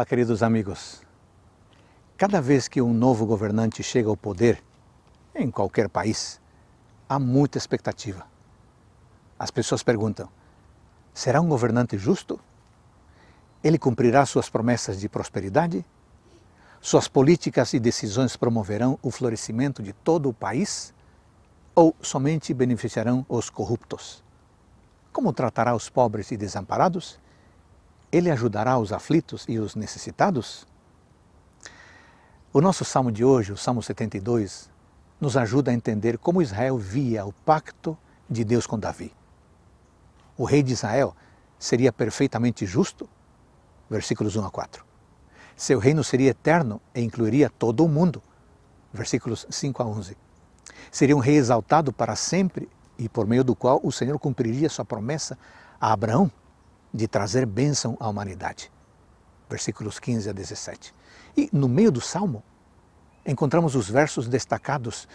Olá, queridos amigos. Cada vez que um novo governante chega ao poder, em qualquer país, há muita expectativa. As pessoas perguntam: será um governante justo? Ele cumprirá suas promessas de prosperidade? Suas políticas e decisões promoverão o florescimento de todo o país? Ou somente beneficiarão os corruptos? Como tratará os pobres e desamparados? Ele ajudará os aflitos e os necessitados? O nosso salmo de hoje, o Salmo 72, nos ajuda a entender como Israel via o pacto de Deus com Davi. O rei de Israel seria perfeitamente justo? Versículos 1 a 4. Seu reino seria eterno e incluiria todo o mundo? Versículos 5 a 11. Seria um rei exaltado para sempre e por meio do qual o Senhor cumpriria sua promessa a Abraão? de trazer bênção à humanidade. Versículos 15 a 17. E no meio do salmo, encontramos os versos destacados,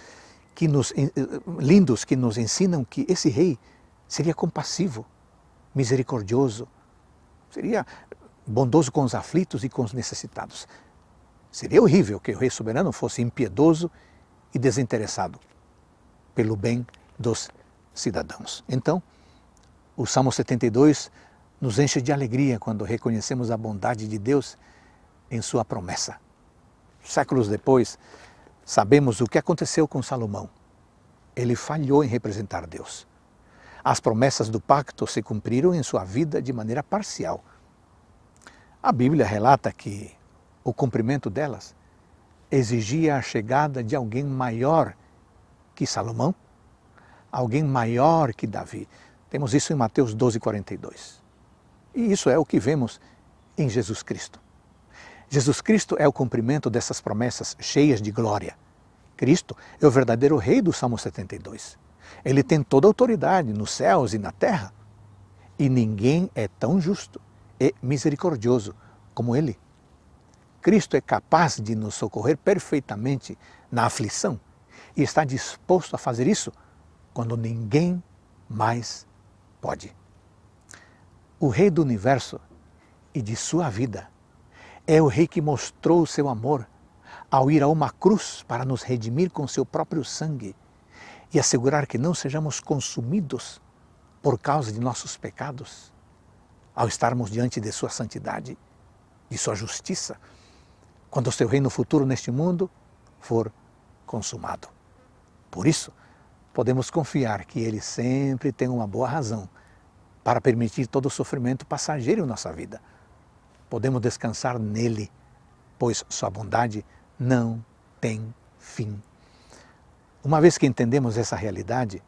que nos, eh, lindos, que nos ensinam que esse rei seria compassivo, misericordioso, seria bondoso com os aflitos e com os necessitados. Seria horrível que o rei soberano fosse impiedoso e desinteressado pelo bem dos cidadãos. Então, o Salmo 72 nos enche de alegria quando reconhecemos a bondade de Deus em Sua promessa. Séculos depois, sabemos o que aconteceu com Salomão. Ele falhou em representar Deus. As promessas do pacto se cumpriram em sua vida de maneira parcial. A Bíblia relata que o cumprimento delas exigia a chegada de alguém maior que Salomão, alguém maior que Davi. Temos isso em Mateus 12, 42. E isso é o que vemos em Jesus Cristo. Jesus Cristo é o cumprimento dessas promessas cheias de glória. Cristo é o verdadeiro rei do Salmo 72. Ele tem toda a autoridade nos céus e na terra. E ninguém é tão justo e misericordioso como ele. Cristo é capaz de nos socorrer perfeitamente na aflição e está disposto a fazer isso quando ninguém mais pode o Rei do universo e de sua vida. É o Rei que mostrou o seu amor ao ir a uma cruz para nos redimir com seu próprio sangue e assegurar que não sejamos consumidos por causa de nossos pecados, ao estarmos diante de sua santidade, de sua justiça, quando o seu reino futuro neste mundo for consumado. Por isso, podemos confiar que ele sempre tem uma boa razão para permitir todo o sofrimento passageiro em nossa vida. Podemos descansar nele, pois sua bondade não tem fim. Uma vez que entendemos essa realidade,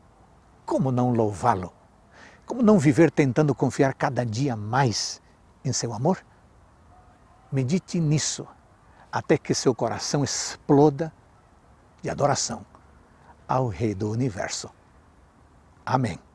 como não louvá-lo? Como não viver tentando confiar cada dia mais em seu amor? Medite nisso até que seu coração exploda de adoração ao Rei do Universo. Amém.